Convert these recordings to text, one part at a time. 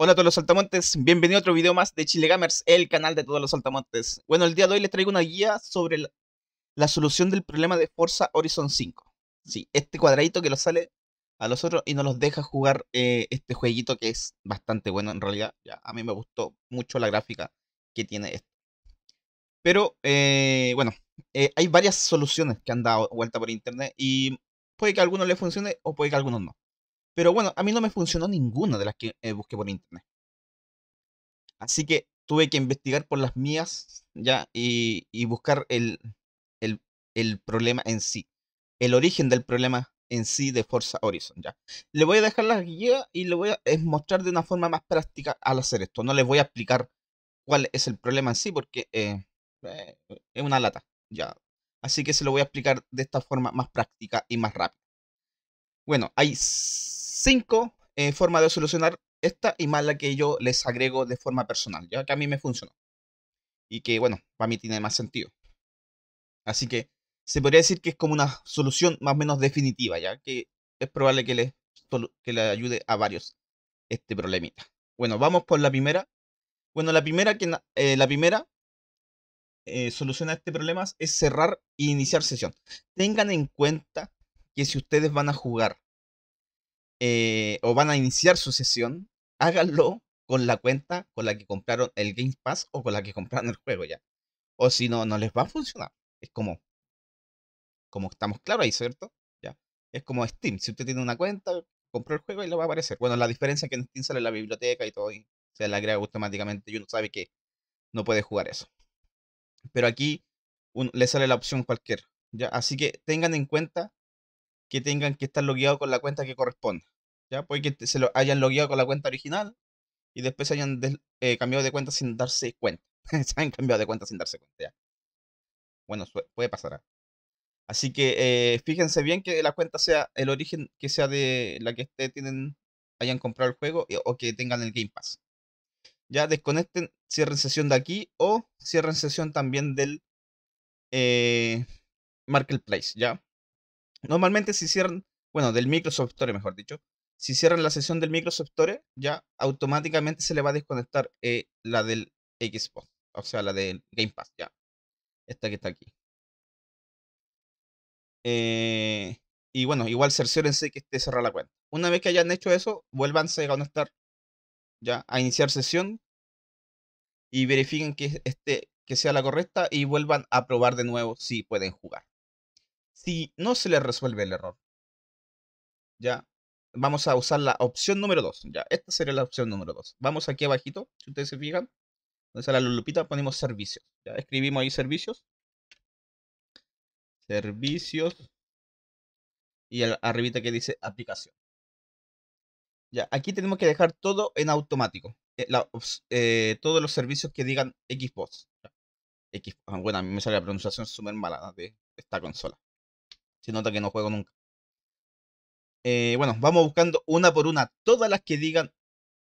Hola a todos los saltamontes, bienvenido a otro video más de Chile Gamers, el canal de todos los saltamontes. Bueno, el día de hoy les traigo una guía sobre la, solución del problema de Forza Horizon 5. Sí, este cuadradito que lo sale a los otros y no los deja jugar eh, este jueguito que es bastante bueno en realidad. a mí me gustó mucho la gráfica que tiene esto. Pero, eh, bueno, eh, hay varias soluciones que han dado vuelta por internet y puede que a algunos les funcione o puede que a algunos no. Pero bueno, a mí no me funcionó ninguna de las que eh, busqué por internet. Así que tuve que investigar por las mías ya y, buscar el, problema en sí. El origen del problema en sí de Forza Horizon. ya. Le voy a dejar las guías y le voy a mostrar de una forma más práctica al hacer esto. No les voy a explicar cuál es el problema en sí porque eh, eh, es una lata. ya. Así que se lo voy a explicar de esta forma más práctica y más rápida. Bueno, hay cinco formas de solucionar esta y más la que yo les agrego de forma personal, ya que a mí me funcionó. Y que, bueno, para mí tiene más sentido. Así que se podría decir que es como una solución más o menos definitiva, ya que es probable que le, que ayude a varios este problemita. Bueno, vamos por la primera. Bueno, la primera, que, eh, la primera eh, solución este problema es cerrar e iniciar sesión. Tengan en cuenta que si ustedes van a jugar eh, o van a iniciar su sesión, háganlo con la cuenta con la que compraron el Game Pass o con la que compraron el juego ya. O si no, no les va a funcionar. Es como, como estamos claros ahí, ¿cierto? Ya. Es como Steam. Si usted tiene una cuenta, compró el juego y le va a aparecer. Bueno, la diferencia es que en Steam sale la biblioteca y todo, se la agrega automáticamente y uno sabe que no puede jugar eso. Pero aquí le sale la opción cualquier. ¿ya? Así que tengan en cuenta que tengan que estar logueados con la cuenta que corresponda. ¿ya? Puede que se lo hayan logueado con la cuenta original y después se hayan eh, cambiado de cuenta sin darse cuenta. se han cambiado de cuenta sin darse cuenta. ¿ya? Bueno, puede pasar. Así que eh, fíjense bien que la cuenta sea el origen que sea de la que tienen, hayan comprado el juego o que tengan el Game Pass. Ya desconecten, cierren sesión de aquí o cierren sesión también del eh, Marketplace, ¿ya? Normalmente si cierran, bueno, del Microsoft Store mejor dicho, si cierran la sesión del Microsoft Store, ya automáticamente se le va a desconectar eh, la del Xbox, o sea, la del Game Pass, ya. Esta que está aquí. Eh, y bueno, igual cerciórense que esté cerrada la cuenta. Una vez que hayan hecho eso, vuélvanse a conectar ya a iniciar sesión y verifiquen que, este, que sea la correcta y vuelvan a probar de nuevo si pueden jugar si no se le resuelve el error. Ya, vamos a usar la opción número 2. Ya, esta sería la opción número 2. Vamos aquí abajito, si ustedes se fijan, donde sale la lupita, ponemos servicios. Ya, escribimos ahí servicios. Servicios. Y arribita que dice aplicación. Ya, aquí tenemos que dejar todo en automático. Eh, eh, todos los servicios que digan Xbox. Xbox. Ah, bueno, a mí me sale la pronunciación súper mala de esta consola. Se nota que no juego nunca. Eh, bueno, vamos buscando una por una todas las que digan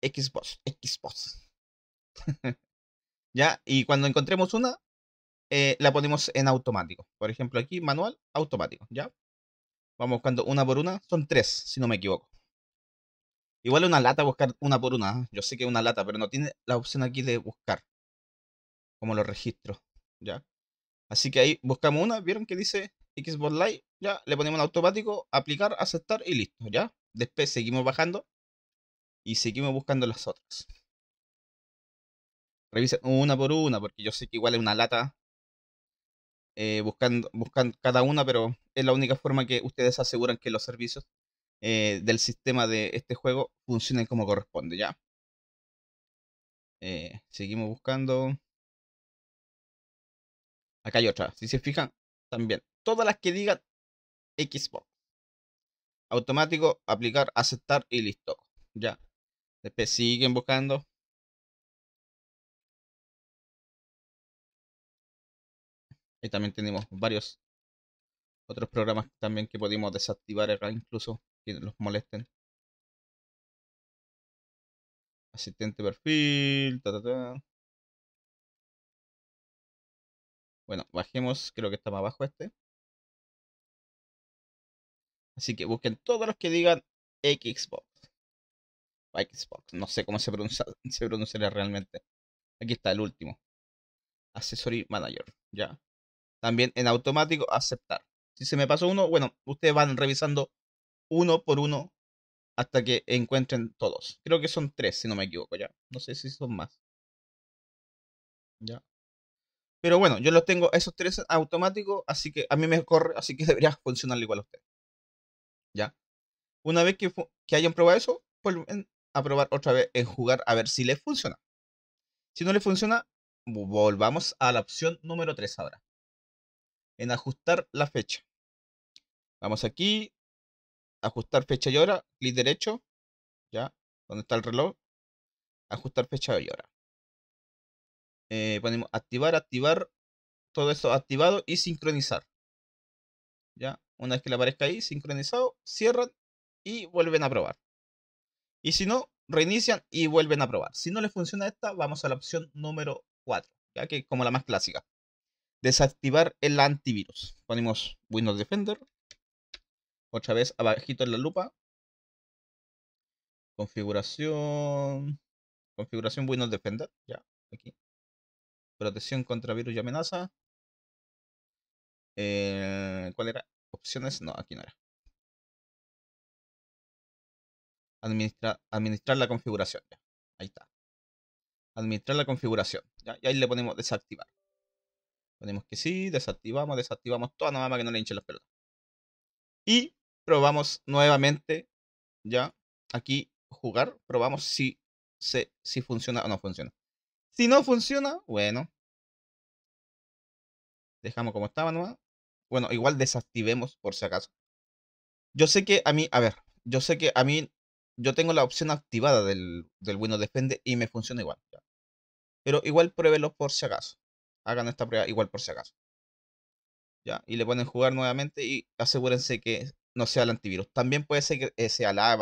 Xbox, Xbox. ya, y cuando encontremos una, eh, la ponemos en automático. Por ejemplo, aquí manual, automático, ¿ya? Vamos buscando una por una. Son tres, si no me equivoco. Igual una lata buscar una por una. ¿eh? Yo sé que es una lata, pero no tiene la opción aquí de buscar. Como los registros, ¿ya? Así que ahí buscamos una. ¿Vieron que dice Xbox Live, ya, le ponemos en automático, aplicar, aceptar y listo, ya. Después seguimos bajando y seguimos buscando las otras. Revisen una por una, porque yo sé que igual es una lata buscando, eh, buscando cada una, pero es la única forma que ustedes aseguran que los servicios eh, del sistema de este juego funcionen como corresponde, ya. Eh, seguimos buscando. Acá hay otra. Si se fijan, también. Todas las que digan Xbox. Automático, aplicar, aceptar y listo. Ya. Después siguen buscando. Y también tenemos varios otros programas también que podemos desactivar incluso que nos molesten. Asistente perfil, Bueno, bajemos, creo que está más abajo este. Así que busquen todos los que digan Xbox. Xbox, no sé cómo se, pronuncia, se pronunciará realmente. Aquí está el último. Accessory Manager, ya. También en automático aceptar. Si se me pasó uno, bueno, ustedes van revisando uno por uno hasta que encuentren todos. Creo que son tres, si no me equivoco, ya. No sé si son más. Ya. Pero bueno, yo los tengo esos tres automáticos, así que a mí me corre, así que debería funcionar igual a ustedes. ¿Ya? Una vez que, hayan probado eso, vuelven a probar otra vez en jugar a ver si les funciona. Si no les funciona, volvamos a la opción número 3 ahora. En ajustar la fecha. Vamos aquí, ajustar fecha y hora, clic derecho, ya, donde está el reloj, ajustar fecha y hora. Eh, ponemos pues, activar, activar, todo esto activado y sincronizar. ¿Ya? Una vez que le aparezca ahí, sincronizado, cierran y vuelven a probar. Y si no, reinician y vuelven a probar. Si no les funciona esta, vamos a la opción número 4, ya que es como la más clásica. Desactivar el antivirus. Ponemos Windows Defender. Otra vez abajito en la lupa. Configuración. Configuración Windows Defender. Ya, aquí protección contra virus y amenaza. Eh, ¿Cuál era? Opciones, no, aquí no era. administrar la configuración, Ahí está. Administrar la configuración, Y ahí le ponemos desactivar. Ponemos que sí, desactivamos, desactivamos toda nada más que no le hinche las pelotas. Y probamos nuevamente, ya, aquí jugar, probamos si, si funciona o no funciona. Si no funciona, bueno. Dejamos como estaba Bueno, igual desactivemos por si acaso. Yo sé que a mí, a ver, yo sé que a mí, yo tengo la opción activada del, del Windows Defender y me funciona igual. Pero igual pruébelo por si acaso. Hagan esta prueba igual por si acaso. ¿Ya? Y le ponen jugar nuevamente y asegúrense que no sea el antivirus. También puede ser que eh, sea la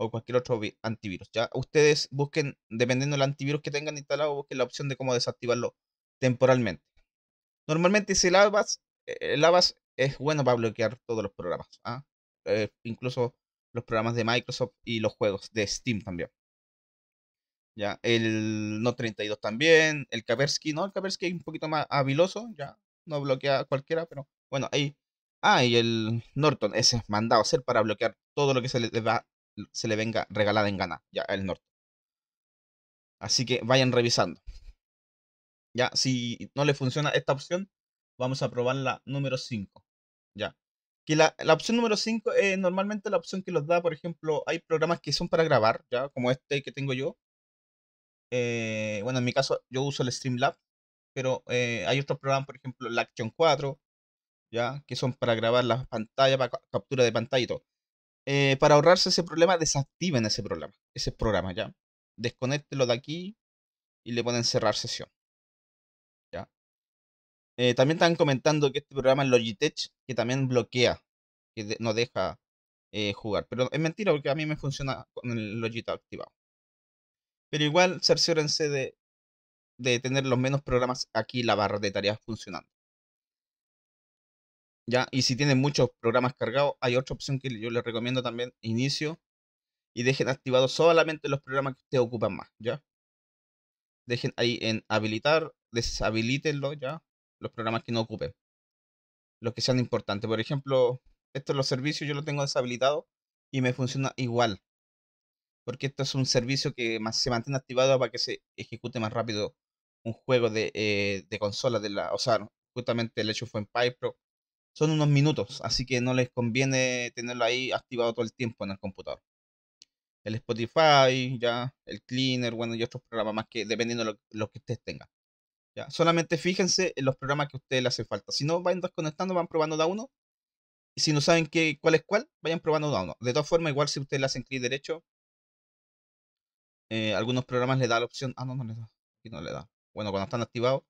o cualquier otro antivirus. Ya ustedes busquen, dependiendo del antivirus que tengan instalado, busquen la opción de cómo desactivarlo temporalmente. Normalmente si el ABAS, eh, es bueno para bloquear todos los programas, ¿ah? eh, incluso los programas de Microsoft y los juegos de Steam también. Ya, el no 32 también, el Kapersky, no, el Kapersky es un poquito más habiloso, ya no bloquea a cualquiera, pero bueno, ahí Ah, y el Norton, ese es mandado a hacer para bloquear todo lo que se les va se le venga regalada en gana, ya el norte. Así que vayan revisando. Ya, si no le funciona esta opción, vamos a probar la número 5. Ya. Que la, opción número 5 es normalmente la opción que los da, por ejemplo, hay programas que son para grabar, ya, como este que tengo yo. Eh, bueno, en mi caso yo uso el Streamlab, pero eh, hay otros programas, por ejemplo, el Action 4, ya, que son para grabar la pantalla, para captura de pantalla y todo. Eh, para ahorrarse ese problema, desactiven ese programa, ese programa, ¿ya? desconéctelo de aquí y le ponen cerrar sesión. Eh, también están comentando que este programa es Logitech, que también bloquea, que no deja eh, jugar. Pero es mentira porque a mí me funciona con el Logitech activado. Pero igual cerciórense de, de tener los menos programas aquí la barra de tareas funcionando. Y si tienen muchos programas cargados, hay otra opción que yo les recomiendo también, inicio, y dejen activados solamente los programas que usted ocupan más, ¿ya? Dejen ahí en habilitar, deshabilítenlo, ¿ya? Los programas que no ocupen, los que sean importantes. Por ejemplo, estos los servicios yo los tengo deshabilitado y me funciona igual. Porque esto es un servicio que más se mantiene activado para que se ejecute más rápido un juego de, eh, de consola, de la, o sea, justamente el hecho fue en Pro son unos minutos, así que no les conviene tenerlo ahí activado todo el tiempo en el computador. El Spotify, ya, el Cleaner, bueno, y otros programas más que dependiendo de lo, que ustedes tengan. ¿ya? Solamente fíjense en los programas que a ustedes les hace falta. Si no, van desconectando, van probando da uno. Y si no saben qué, cuál es cuál, vayan probando da uno. De todas formas, igual si ustedes le hacen clic derecho, eh, algunos programas le da la opción. Ah, no, no le da. Aquí no le da. Bueno, cuando están activados,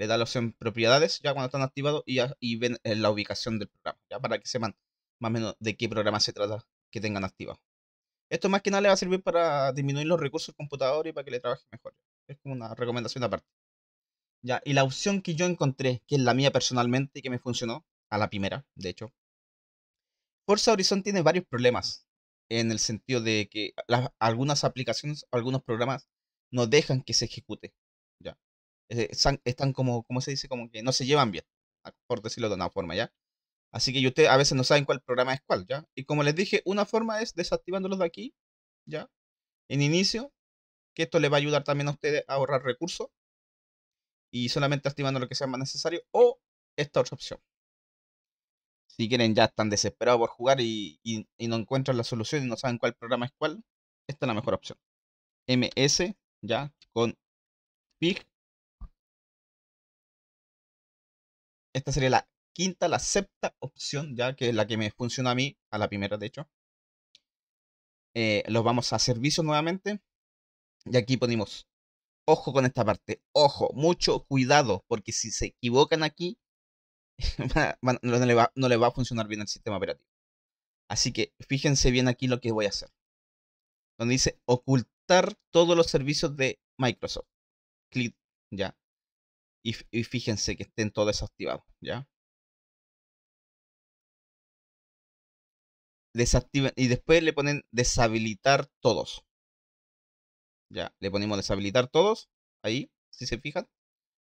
le da la opción propiedades ya cuando están activados y, y ven eh, la ubicación del programa, ya para que sepan más o menos de qué programa se trata que tengan activado. Esto más que nada le va a servir para disminuir los recursos del computador y para que le trabaje mejor. Es como una recomendación aparte. Ya, y la opción que yo encontré, que es la mía personalmente y que me funcionó, a la primera, de hecho. Forza Horizon tiene varios problemas, en el sentido de que las, algunas aplicaciones, algunos programas no dejan que se ejecute están, eh, están como, ¿cómo se dice? Como que no se llevan bien, ah, por decirlo de una forma, ¿ya? Así que ustedes a veces no saben cuál programa es cuál, ¿ya? Y como les dije, una forma es desactivándolos de aquí, ¿ya? En inicio, que esto le va a ayudar también a ustedes a ahorrar recursos y solamente activando lo que sea más necesario o esta otra opción. Si quieren, ya están desesperados por jugar y, no encuentran la solución y no saben cuál programa es cuál, esta es la mejor opción. MS, ya, con PIG esta sería la quinta, la sexta opción, ya que es la que me funciona a mí, a la primera de hecho. Eh, los vamos a servicio nuevamente. Y aquí ponemos, ojo con esta parte, ojo, mucho cuidado, porque si se equivocan aquí, no, le va, no le va a funcionar bien el sistema operativo. Así que fíjense bien aquí lo que voy a hacer. Donde dice ocultar todos los servicios de Microsoft. Clic ya y, fíjense que estén todos desactivados ¿ya? Desactiven y después le ponen deshabilitar todos. Ya, le ponemos deshabilitar todos, ahí, si se fijan.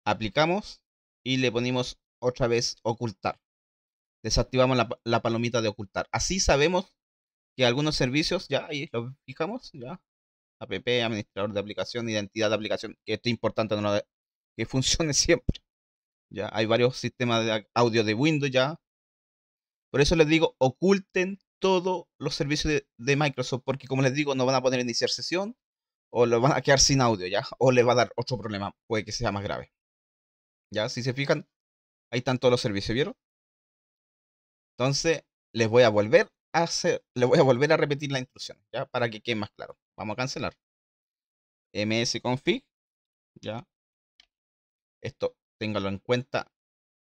Aplicamos y le ponemos otra vez ocultar. Desactivamos la, la palomita de ocultar. Así sabemos que algunos servicios, ya ahí Lo fijamos, ya. App, administrador de aplicación, identidad de aplicación, que esto es importante, no lo, que funcione siempre. Ya hay varios sistemas de audio de Windows ya. Por eso les digo, oculten todos los servicios de, Microsoft, porque como les digo, no van a poner iniciar sesión o lo van a quedar sin audio ya, o les va a dar otro problema, puede que sea más grave. Ya, si se fijan, ahí están todos los servicios, ¿vieron? Entonces, les voy a volver a hacer, les voy a volver a repetir la instrucción, ya, para que quede más claro. Vamos a cancelar. ms ya, esto, ténganlo en cuenta.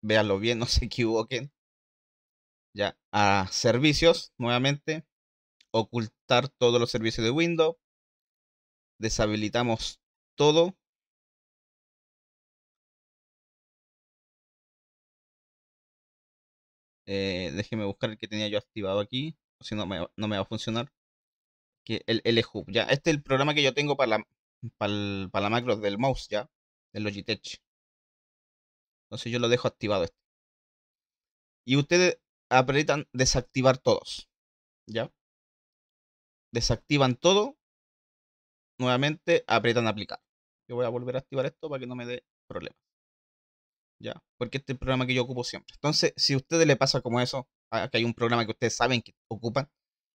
Véanlo bien, no se equivoquen. Ya, a servicios, nuevamente. Ocultar todos los servicios de Windows. Deshabilitamos todo. Déjenme eh, déjeme buscar el que tenía yo activado aquí. Si no, me, no me va a funcionar. Que el LHub. Ya, este es el programa que yo tengo para la, para, para la macro del mouse, ya. Del Logitech. Entonces yo lo dejo activado esto. Y ustedes apretan desactivar todos. ¿Ya? Desactivan todo. Nuevamente apretan aplicar. Yo voy a volver a activar esto para que no me dé problemas. ¿Ya? Porque este es el programa que yo ocupo siempre. Entonces, si a ustedes le pasa como eso, que hay un programa que ustedes saben que ocupan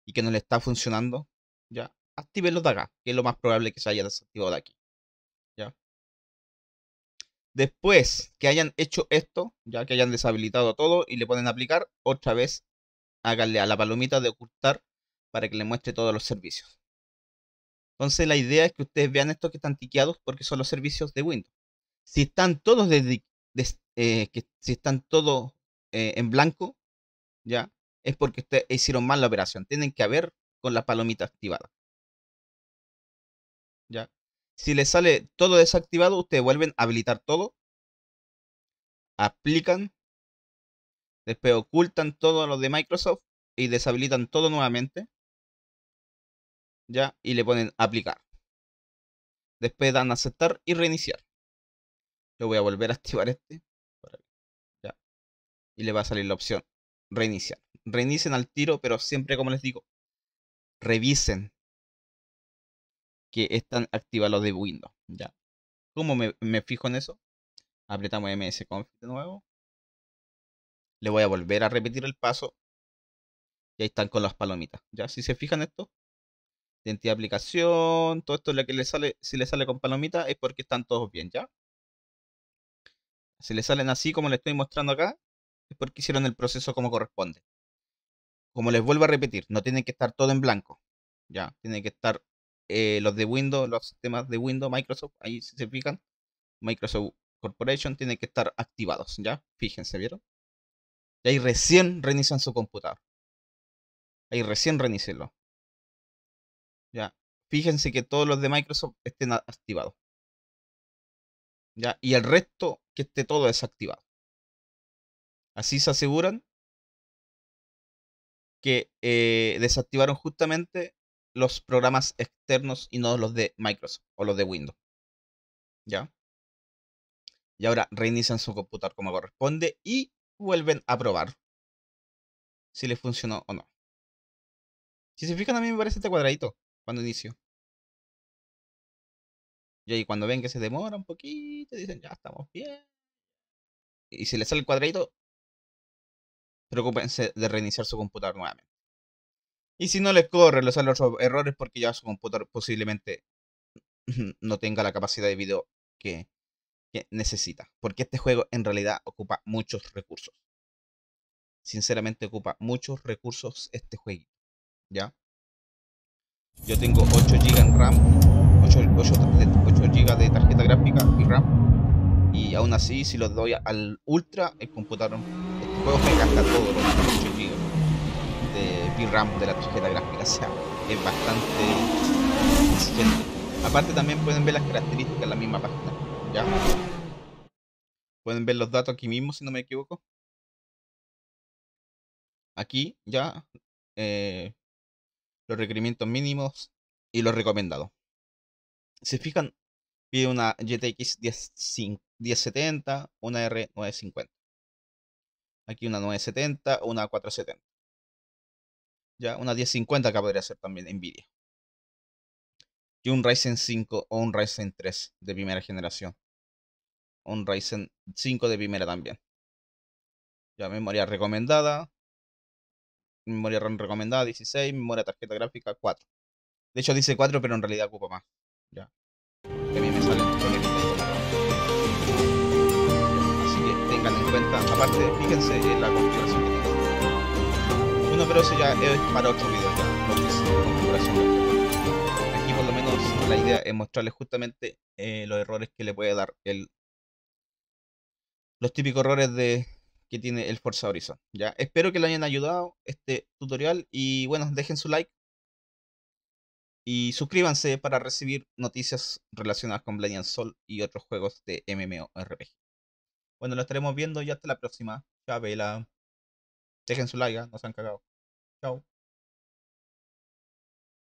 y que no le está funcionando, ¿ya? activenlo de acá, que es lo más probable que se haya desactivado de aquí. Después que hayan hecho esto, ya que hayan deshabilitado todo y le pueden aplicar, otra vez háganle a la palomita de ocultar para que le muestre todos los servicios. Entonces la idea es que ustedes vean estos que están tiqueados porque son los servicios de Windows. Si están todos eh, que, si están todos eh, en blanco, ya es porque ustedes hicieron mal la operación. Tienen que haber con la palomita activada. Si le sale todo desactivado, ustedes vuelven a habilitar todo. Aplican. Después ocultan todo lo de Microsoft y deshabilitan todo nuevamente. Ya, y le ponen aplicar. Después dan aceptar y reiniciar. Yo voy a volver a activar este. Ya. Y le va a salir la opción reiniciar. Reinicien al tiro, pero siempre como les digo, revisen que están activados los de Windows. ¿ya? ¿Cómo me, fijo en eso? Apretamos msconf de nuevo. Le voy a volver a repetir el paso. Y ahí están con las palomitas. ¿ya? Si se fijan esto, identidad de aplicación, todo esto es lo que le sale, si le sale con palomita es porque están todos bien, ¿ya? Si le salen así como le estoy mostrando acá, es porque hicieron el proceso como corresponde. Como les vuelvo a repetir, no tienen que estar todo en blanco, ¿ya? Tiene que estar eh, los de Windows, los sistemas de Windows, Microsoft, ahí se fijan, Microsoft Corporation tiene que estar activados, ¿ya? Fíjense, ¿vieron? Y ahí recién reinician su computador. Ahí recién reinicenlo. Ya. Fíjense que todos los de Microsoft estén activados. ¿Ya? Y el resto que esté todo desactivado. Así se aseguran que eh, desactivaron justamente los programas externos y no los de Microsoft o los de Windows. ¿Ya? Y ahora reinician su computador como corresponde y vuelven a probar si les funcionó o no. Si se fijan, a mí me parece este cuadradito cuando inicio. Y ahí cuando ven que se demora un poquito, dicen, ya estamos bien. Y si les sale el cuadradito, preocupense de reiniciar su computador nuevamente. Y si no les puedo son los errores porque ya su computador posiblemente no tenga la capacidad de video que, necesita. Porque este juego en realidad ocupa muchos recursos. Sinceramente ocupa muchos recursos este jueguito. ¿Ya? Yo tengo 8 GB en RAM, 8, GB de tarjeta gráfica y RAM. Y aún así, si lo doy al Ultra, el computador, este juego me gasta todo 8 GB de VRAM de la tarjeta gráfica, o sea, es bastante exigente. Aparte también pueden ver las características en la misma página, ¿ya? Pueden ver los datos aquí mismo, si no me equivoco. Aquí ya eh, los requerimientos mínimos y los recomendados. Si fijan, pide una GTX 1070, una R950. Aquí una 970, una 470. Ya, una 1050 que podría ser también Nvidia. Y un Ryzen 5 o un Ryzen 3 de primera generación. Un Ryzen 5 de primera también. Ya, memoria recomendada. Memoria RAM recomendada 16, memoria tarjeta gráfica 4. De hecho dice 4, pero en realidad ocupa más. Ya. Que a me sale Así que tengan en cuenta, aparte, fíjense en la configuración pero eso ya es para otro video, Aquí por lo menos la idea es mostrarles justamente eh, los errores que le puede dar el los típicos errores de que tiene el Forza Horizon. Ya, espero que le hayan ayudado este tutorial y bueno, dejen su like y suscríbanse para recibir noticias relacionadas con Blade and Soul y otros juegos de MMORPG. Bueno, lo estaremos viendo y hasta la próxima. la Dejen su like, ¿ah? no se han cagado. Ciao.